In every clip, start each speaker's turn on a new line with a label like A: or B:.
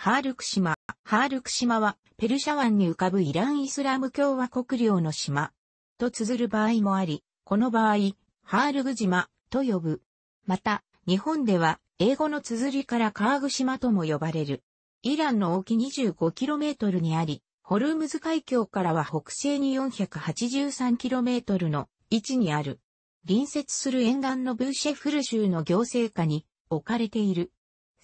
A: ハールク島。ハールク島は、ペルシャ湾に浮かぶイラン・イスラム共和国領の島。と綴る場合もあり、この場合、ハールグ島と呼ぶ。また、日本では、英語の綴りからカーグ島とも呼ばれる。イランの沖 25km にあり、ホルムズ海峡からは北西に 483km の位置にある。隣接する沿岸のブーシェフル州の行政下に置かれている。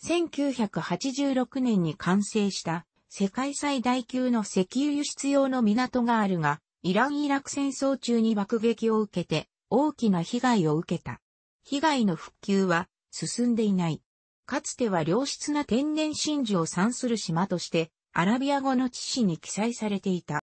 A: 1986年に完成した世界最大級の石油輸出用の港があるが、イラン・イラク戦争中に爆撃を受けて大きな被害を受けた。被害の復旧は進んでいない。かつては良質な天然真珠を産する島として、アラビア語の地史に記載されていた。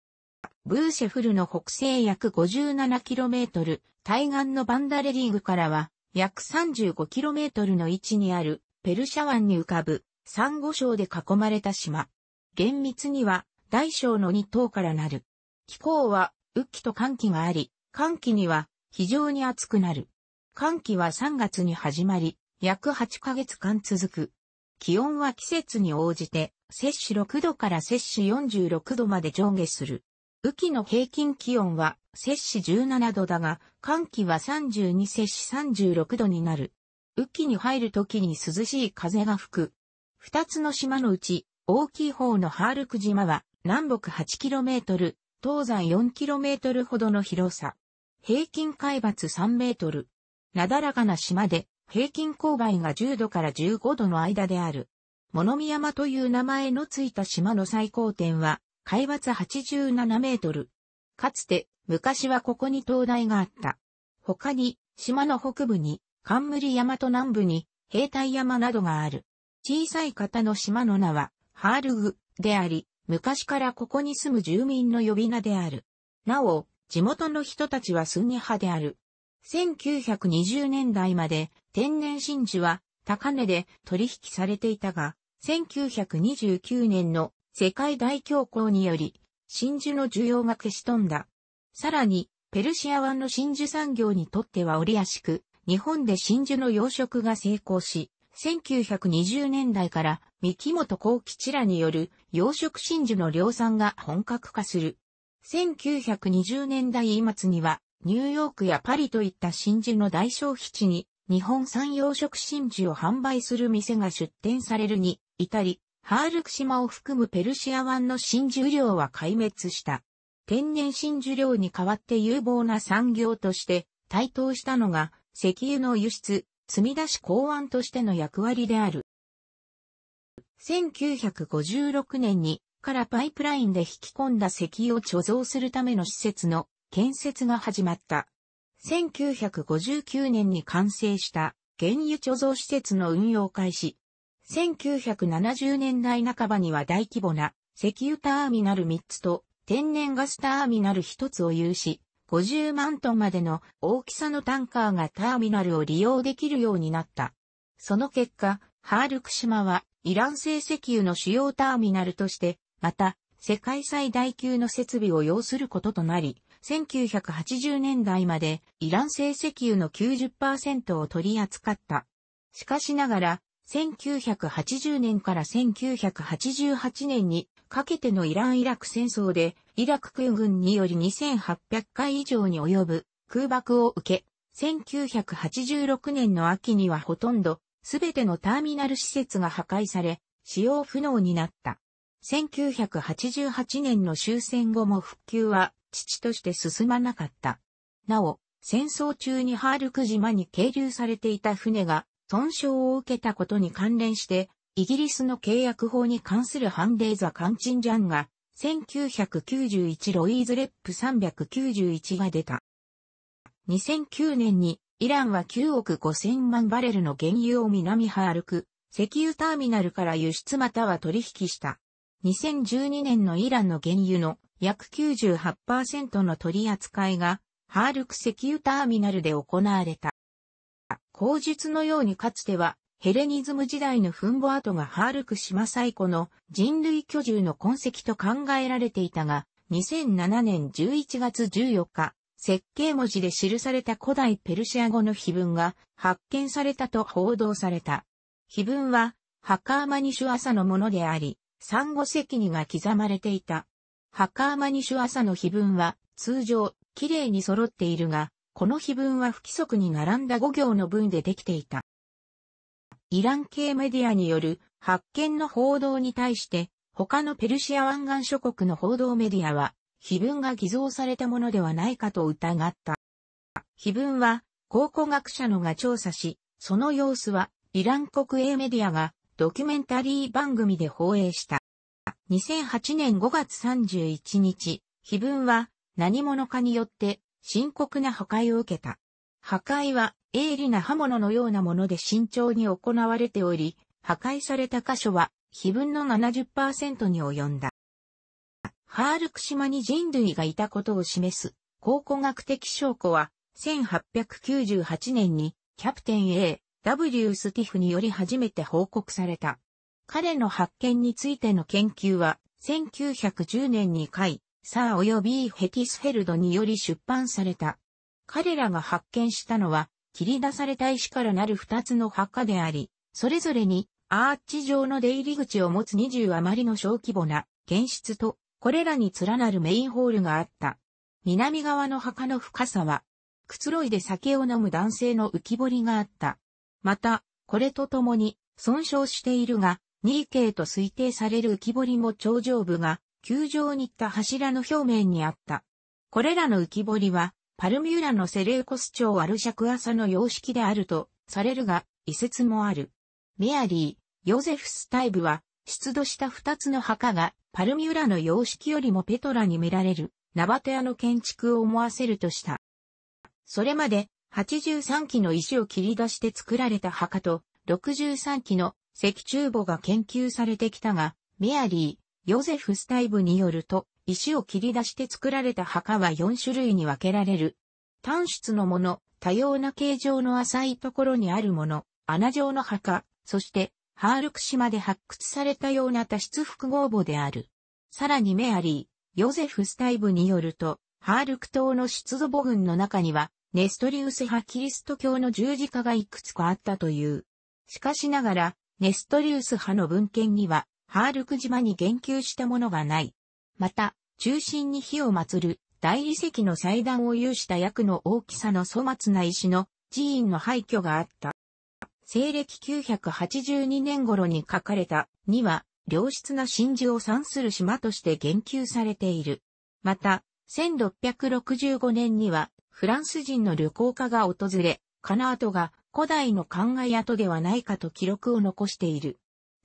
A: ブーシェフルの北西約 57km、対岸のバンダレリーグからは約 35km の位置にあるペルシャ湾に浮かぶ、サンゴ礁で囲まれた島。厳密には、大小の二島からなる。気候は、雨季と寒季があり、寒季には、非常に暑くなる。寒季は3月に始まり、約8ヶ月間続く。気温は季節に応じて、摂氏6度から摂氏46度まで上下する。雨季の平均気温は摂氏17度だが、寒季は32摂氏36度になる。雨季に入る時に涼しい風が吹く。二つの島のうち、大きい方のハールク島は、南北 8km、東西 4km ほどの広さ。平均海抜3メートル。なだらかな島で、平均勾配が10度から15度の間である。物見山という名前のついた島の最高点は、海抜87メートル。かつて、昔はここに灯台があった。他に、島の北部に、冠山と南部に兵隊山などがある。小さい方の島の名は、ハールグであり、昔からここに住む住民の呼び名である。なお、地元の人たちはスンニ派である。1920年代まで天然真珠は高値で取引されていたが、1929年の世界大恐慌により、真珠の需要が消し飛んだ。さらに、ペルシア湾の真珠産業にとっては折りやしく、日本で真珠の養殖が成功し、1920年代から三木本幸吉らによる養殖真珠の量産が本格化する。1920年代末にはニューヨークやパリといった真珠の大消費地に日本産養殖真珠を販売する店が出店されるに至り、ハールク島を含むペルシア湾の真珠量は壊滅した。天然真珠量に代わって有望な産業として台頭したのが石油の輸出、積み出し港湾としての役割である。1956年にからパイプラインで引き込んだ石油を貯蔵するための施設の建設が始まった。1959年に完成した原油貯蔵施設の運用開始。1970年代半ばには大規模な石油ターミナル3つと天然ガスターミナル1つを有し、50万トンまでの大きさのタンカーがターミナルを利用できるようになった。その結果、ハールク島はイラン製石油の主要ターミナルとして、また、世界最大級の設備を要することとなり、1980年代までイラン製石油の90%を取り扱った。しかしながら、1980年から1988年にかけてのイラン・イラク戦争で、イラク空軍により2800回以上に及ぶ空爆を受け、1986年の秋にはほとんど、すべてのターミナル施設が破壊され、使用不能になった。1988年の終戦後も復旧は、父として進まなかった。なお、戦争中にハールク島に係留されていた船が、損傷を受けたことに関連して、イギリスの契約法に関するハンデーザ・カンチンジャンが、1991ロイーズレップ391が出た。2009年にイランは9億5000万バレルの原油を南ハールク、石油ターミナルから輸出または取引した。2012年のイランの原油の約98%の取り扱いが、ハールク石油ターミナルで行われた。口述のようにかつては、ヘレニズム時代の墳墓跡がハールク島最古の人類居住の痕跡と考えられていたが、2007年11月14日、設計文字で記された古代ペルシア語の碑文が発見されたと報道された。碑文は、ハカーマニシュアサのものであり、産後石にが刻まれていた。ハカーマニシュアサの碑文は、通常、綺麗に揃っているが、この碑文は不規則に並んだ5行の文でできていた。イラン系メディアによる発見の報道に対して、他のペルシア湾岸諸国の報道メディアは、碑文が偽造されたものではないかと疑った。碑文は、考古学者のが調査し、その様子は、イラン国営メディアがドキュメンタリー番組で放映した。2008年5月31日、碑文は何者かによって深刻な破壊を受けた。破壊は鋭利な刃物のようなもので慎重に行われており、破壊された箇所は、碑文の70%に及んだ。ハールク島に人類がいたことを示す考古学的証拠は、1898年にキャプテン A、W. スティフにより初めて報告された。彼の発見についての研究は、1910年に回、サー及びヘティスフェルドにより出版された。彼らが発見したのは、切り出された石からなる二つの墓であり、それぞれにアーチ状の出入り口を持つ20余りの小規模な検出と、これらに連なるメインホールがあった。南側の墓の深さは、くつろいで酒を飲む男性の浮き彫りがあった。また、これとともに、損傷しているが、2K と推定される浮き彫りも頂上部が、球状に行った柱の表面にあった。これらの浮き彫りは、パルミューラのセレウコス朝アルシャク朝の様式であるとされるが、遺説もある。メアリー、ヨゼフスタイブは、出土した二つの墓が、パルミューラの様式よりもペトラに見られる、ナバテアの建築を思わせるとした。それまで、83基の石を切り出して作られた墓と、63基の石柱墓が研究されてきたが、メアリー、ヨゼフ・スタイブによると、石を切り出して作られた墓は4種類に分けられる。単質のもの、多様な形状の浅いところにあるもの、穴状の墓、そして、ハールク島で発掘されたような多質複合墓である。さらにメアリー、ヨゼフ・スタイブによると、ハールク島の出土母群の中には、ネストリウス派キリスト教の十字架がいくつかあったという。しかしながら、ネストリウス派の文献には、ハールク島に言及したものがない。また、中心に火を祀る大理石の祭壇を有した役の大きさの粗末な石の寺院の廃墟があった。西暦982年頃に書かれたには、良質な真珠を産する島として言及されている。また、1665年には、フランス人の旅行家が訪れ、カナートが古代の考え跡ではないかと記録を残している。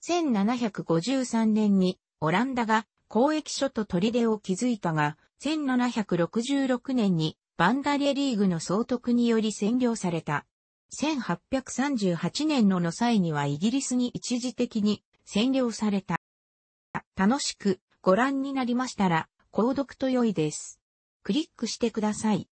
A: 1753年にオランダが交易所と砦を築いたが、1766年にバンダリエリーグの総督により占領された。1838年のの際にはイギリスに一時的に占領された。楽しくご覧になりましたら、購読と良いです。クリックしてください。